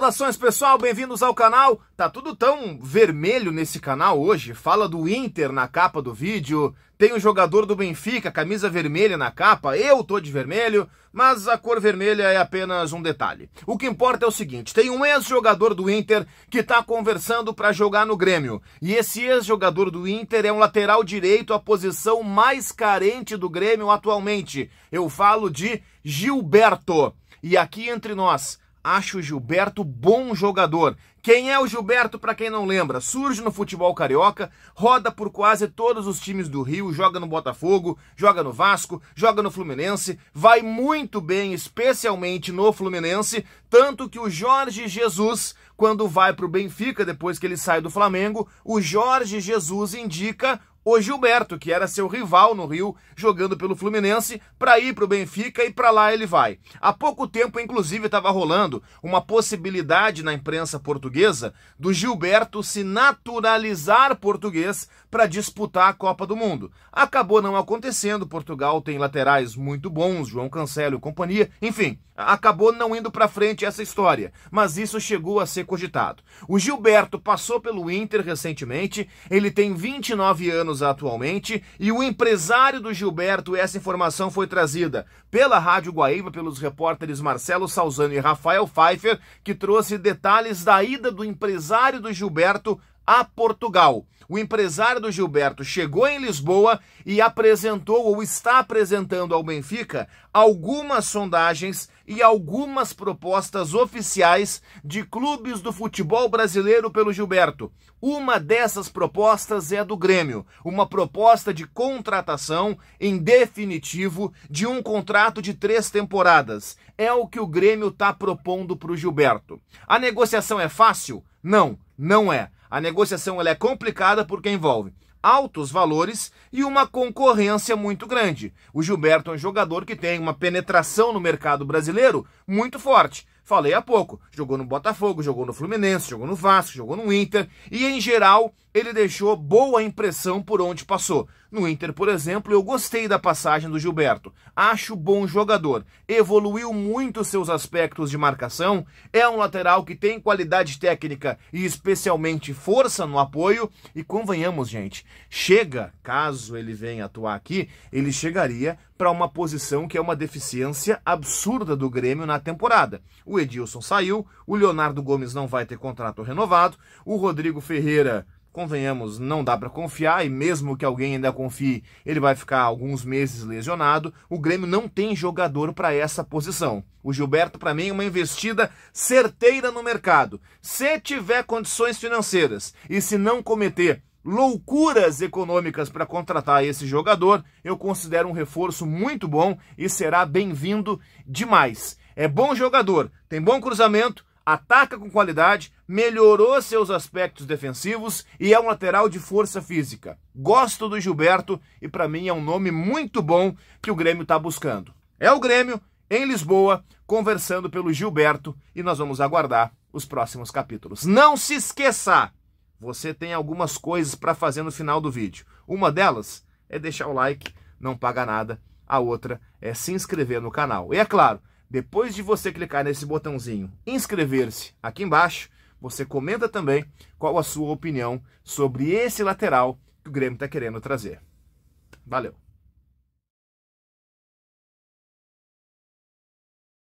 Saudações pessoal, bem-vindos ao canal. Tá tudo tão vermelho nesse canal hoje. Fala do Inter na capa do vídeo, tem um jogador do Benfica, camisa vermelha na capa, eu tô de vermelho, mas a cor vermelha é apenas um detalhe. O que importa é o seguinte: tem um ex-jogador do Inter que tá conversando para jogar no Grêmio. E esse ex-jogador do Inter é um lateral direito, a posição mais carente do Grêmio atualmente. Eu falo de Gilberto. E aqui entre nós, Acho o Gilberto bom jogador. Quem é o Gilberto, para quem não lembra? Surge no futebol carioca, roda por quase todos os times do Rio, joga no Botafogo, joga no Vasco, joga no Fluminense, vai muito bem, especialmente no Fluminense. Tanto que o Jorge Jesus, quando vai para o Benfica, depois que ele sai do Flamengo, o Jorge Jesus indica o Gilberto, que era seu rival no Rio, jogando pelo Fluminense, para ir para o Benfica e para lá ele vai. Há pouco tempo, inclusive, estava rolando uma possibilidade na imprensa portuguesa do Gilberto se naturalizar português para disputar a Copa do Mundo. Acabou não acontecendo, Portugal tem laterais muito bons, João Cancelo e companhia, enfim, acabou não indo para frente essa história, mas isso chegou a ser cogitado. O Gilberto passou pelo Inter recentemente, ele tem 29 anos atualmente. E o empresário do Gilberto, essa informação foi trazida pela Rádio Guaíba, pelos repórteres Marcelo Salzano e Rafael Pfeiffer, que trouxe detalhes da ida do empresário do Gilberto a Portugal. O empresário do Gilberto chegou em Lisboa e apresentou ou está apresentando ao Benfica algumas sondagens e algumas propostas oficiais de clubes do futebol brasileiro pelo Gilberto. Uma dessas propostas é do Grêmio, uma proposta de contratação em definitivo de um contrato de três temporadas. É o que o Grêmio está propondo para o Gilberto. A negociação é fácil? Não, não é. A negociação ela é complicada porque envolve altos valores e uma concorrência muito grande. O Gilberto é um jogador que tem uma penetração no mercado brasileiro muito forte. Falei há pouco, jogou no Botafogo, jogou no Fluminense, jogou no Vasco, jogou no Inter e em geral ele deixou boa impressão por onde passou. No Inter, por exemplo, eu gostei da passagem do Gilberto. Acho bom jogador. Evoluiu muito seus aspectos de marcação. É um lateral que tem qualidade técnica e especialmente força no apoio. E convenhamos, gente, chega, caso ele venha atuar aqui, ele chegaria para uma posição que é uma deficiência absurda do Grêmio na temporada. O Edilson saiu, o Leonardo Gomes não vai ter contrato renovado, o Rodrigo Ferreira convenhamos, não dá para confiar, e mesmo que alguém ainda confie, ele vai ficar alguns meses lesionado. O Grêmio não tem jogador para essa posição. O Gilberto, para mim, é uma investida certeira no mercado. Se tiver condições financeiras e se não cometer loucuras econômicas para contratar esse jogador, eu considero um reforço muito bom e será bem-vindo demais. É bom jogador, tem bom cruzamento, ataca com qualidade, melhorou seus aspectos defensivos e é um lateral de força física. Gosto do Gilberto e para mim é um nome muito bom que o Grêmio está buscando. É o Grêmio em Lisboa conversando pelo Gilberto e nós vamos aguardar os próximos capítulos. Não se esqueça, você tem algumas coisas para fazer no final do vídeo. Uma delas é deixar o like, não paga nada. A outra é se inscrever no canal. E é claro, depois de você clicar nesse botãozinho inscrever-se aqui embaixo, você comenta também qual a sua opinião sobre esse lateral que o Grêmio está querendo trazer. Valeu!